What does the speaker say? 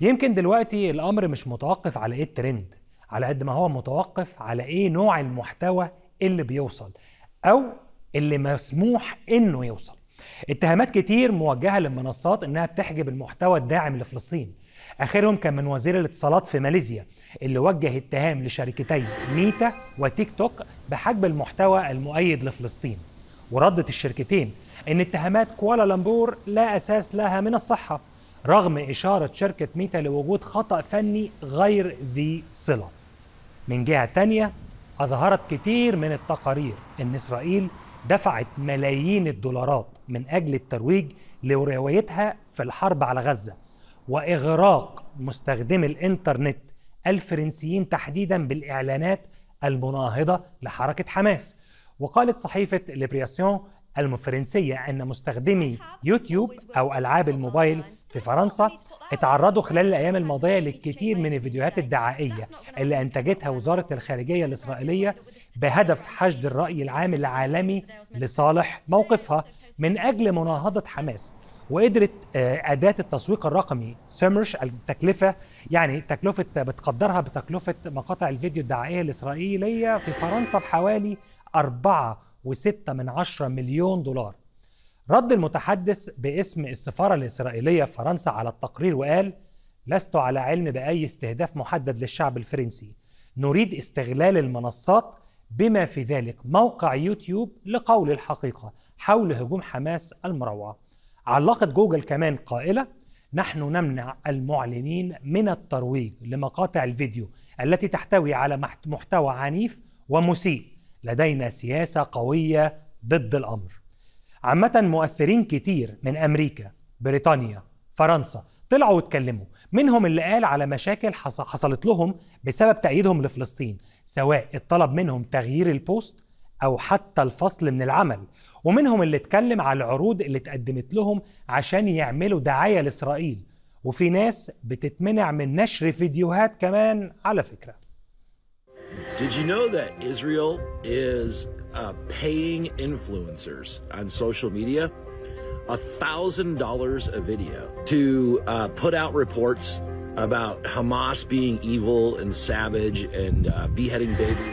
يمكن دلوقتي الامر مش متوقف على ايه الترند على قد ما هو متوقف على ايه نوع المحتوى اللي بيوصل او اللي مسموح انه يوصل اتهامات كتير موجهه للمنصات انها بتحجب المحتوى الداعم لفلسطين اخرهم كان من وزير الاتصالات في ماليزيا اللي وجه اتهام لشركتي ميتا وتيك توك بحجب المحتوى المؤيد لفلسطين وردت الشركتين ان اتهامات كوالالمبور لا اساس لها من الصحه رغم إشارة شركة ميتا لوجود خطأ فني غير ذي صلة من جهة تانية أظهرت كتير من التقارير أن إسرائيل دفعت ملايين الدولارات من أجل الترويج لروايتها في الحرب على غزة وإغراق مستخدمي الإنترنت الفرنسيين تحديدا بالإعلانات المناهضة لحركة حماس وقالت صحيفة ليبرياسيون الفرنسية أن مستخدمي يوتيوب أو ألعاب الموبايل في فرنسا اتعرضوا خلال الأيام الماضية للكثير من الفيديوهات الدعائية اللي أنتجتها وزارة الخارجية الإسرائيلية بهدف حشد الرأي العام العالمي لصالح موقفها من أجل مناهضة حماس وقدرت آه، أداة التسويق الرقمي سيمرش التكلفة يعني تكلفة بتقدرها بتكلفة مقاطع الفيديو الدعائية الإسرائيلية في فرنسا بحوالي 4.6 من 10 مليون دولار رد المتحدث باسم السفارة الإسرائيلية في فرنسا على التقرير وقال لست على علم بأي استهداف محدد للشعب الفرنسي نريد استغلال المنصات بما في ذلك موقع يوتيوب لقول الحقيقة حول هجوم حماس المروعة علقت جوجل كمان قائلة نحن نمنع المعلنين من الترويج لمقاطع الفيديو التي تحتوي على محتوى عنيف ومسيء لدينا سياسة قوية ضد الأمر عامة مؤثرين كتير من أمريكا بريطانيا فرنسا طلعوا واتكلموا منهم اللي قال على مشاكل حصلت لهم بسبب تأييدهم لفلسطين سواء اتطلب منهم تغيير البوست أو حتى الفصل من العمل ومنهم اللي اتكلم على العروض اللي اتقدمت لهم عشان يعملوا دعاية لإسرائيل وفي ناس بتتمنع من نشر فيديوهات كمان على فكره Did you know that Israel is uh, paying influencers on social media $1,000 a video to uh, put out reports about Hamas being evil and savage and uh, beheading babies?